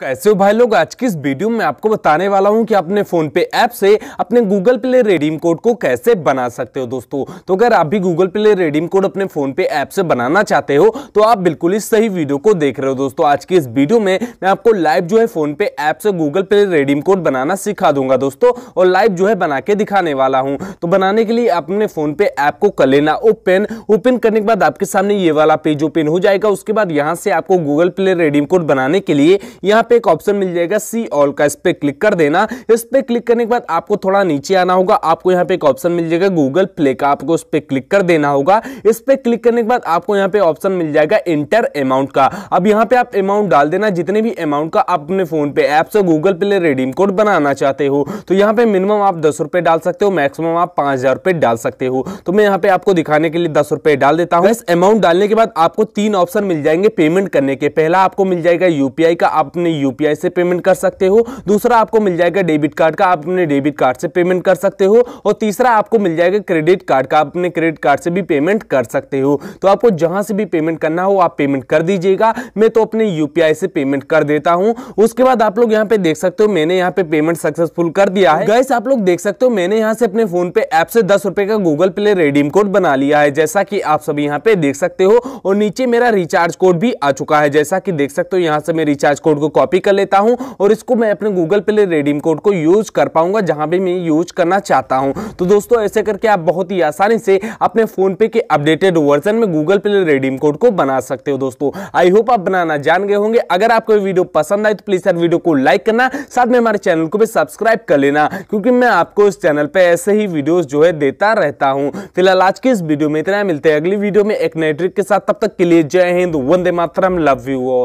कैसे हो भाई लोग आज की इस वीडियो में आपको बताने वाला हूं कि अपने फोन पे ऐप से अपने गूगल प्ले रेडीम कोड को कैसे बना सकते हो दोस्तों तो अगर आप भी गूगल प्ले रेडीम कोड अपने फोन पे ऐप से बनाना चाहते हो तो आप बिल्कुल इस सही वीडियो को देख रहे हो दोस्तों आज की इस वीडियो में मैं आपको लाइव जो है फोन पे ऐप से गूगल प्ले रेडीम कोड बनाना सिखा दूंगा दोस्तों और लाइव जो है बना के दिखाने वाला हूँ तो बनाने के लिए अपने फोन पे ऐप को कर लेना ओपन ओपन करने के बाद आपके सामने ये वाला पेज ओपन हो जाएगा उसके बाद यहाँ से आपको गूगल प्ले रेडीम कोड बनाने के लिए यहाँ यहाँ पे एक ऑप्शन मिल जाएगा सी ऑल का इस पर क्लिक कर देना इस पर क्लिक करने के बाद आपको थोड़ा नीचे आना होगा आपको यहाँ पे एक ऑप्शन मिल जाएगा गूगल प्ले का आपको उस पर क्लिक कर देना होगा इस पर क्लिक करने के बाद आपको यहाँ पे ऑप्शन मिल जाएगा इंटर अमाउंट का अब यहाँ पे आप अमाउंट डाल देना जितने भी अमाउंट का आप अपने फोन पे ऐप से गूगल पे रिडीम कोड बनाना चाहते हो तो यहाँ पे मिनिमम आप दस रुपए डाल सकते हो मैक्सिमम आप पांच हजार रुपए डाल सकते हो तो मैं यहाँ पे आपको दिखाने के लिए दस रुपए डाल देता हूँ अमाउंट डालने के बाद आपको तीन ऑप्शन मिल जाएंगे पेमेंट करने के पहला आपको मिल जाएगा यूपीआई का आप अपने यूपीआई से पेमेंट कर सकते हो दूसरा आपको मिल जाएगा डेबिट कार्ड का आप अपने डेबिट कार्ड से पेमेंट कर सकते हो और तीसरा आपको मिल जाएगा क्रेडिट कार्ड का आप अपने क्रेडिट कार्ड से भी पेमेंट कर सकते हो तो आपको जहां से भी पेमेंट करना हो आप पेमेंट कर दीजिएगा मैं तो अपने यूपीआई से पेमेंट कर देता हूं उसके बाद आप लोग यहाँ पे देख सकते हो मैंने यहाँ पे पेमेंट सक्सेसफुल कर दिया है गैस आप लोग देख सकते हो मैंने यहाँ से अपने फोन पे ऐप से दस रुपए का गूगल प्ले रेडीम कोड बना लिया है जैसा कि आप सभी यहाँ पे देख सकते हो और नीचे मेरा रिचार्ज कोड भी आ चुका है जैसा कि देख सकते हो यहाँ से मैं रिचार्ज कोड को कॉपी कर लेता हूँ और इसको मैं अपने गूगल पे रेडीम कोड को यूज कर पाऊंगा जहां भी मैं यूज करना चाहता हूँ तो दोस्तों ऐसे करके आप बहुत ही आसानी से अपने फोन पे के अपडेटेड वर्जन में गूगल पे रेडीम कोड को बना सकते हो दोस्तों आई होप आप बनाना जान गए होंगे अगर आपको वीडियो पसंद आए तो प्लीज सर वीडियो को लाइक करना साथ में हमारे चैनल को भी सब्सक्राइब कर लेना क्योंकि मैं आपको इस चैनल पर ऐसे ही वीडियो जो है देता रहता हूँ फिलहाल आज के इस वीडियो में इतना मिलते हैं अगली वीडियो में एक नए के साथ तब तक के लिए जय हिंद वंदे मातरम लव यू और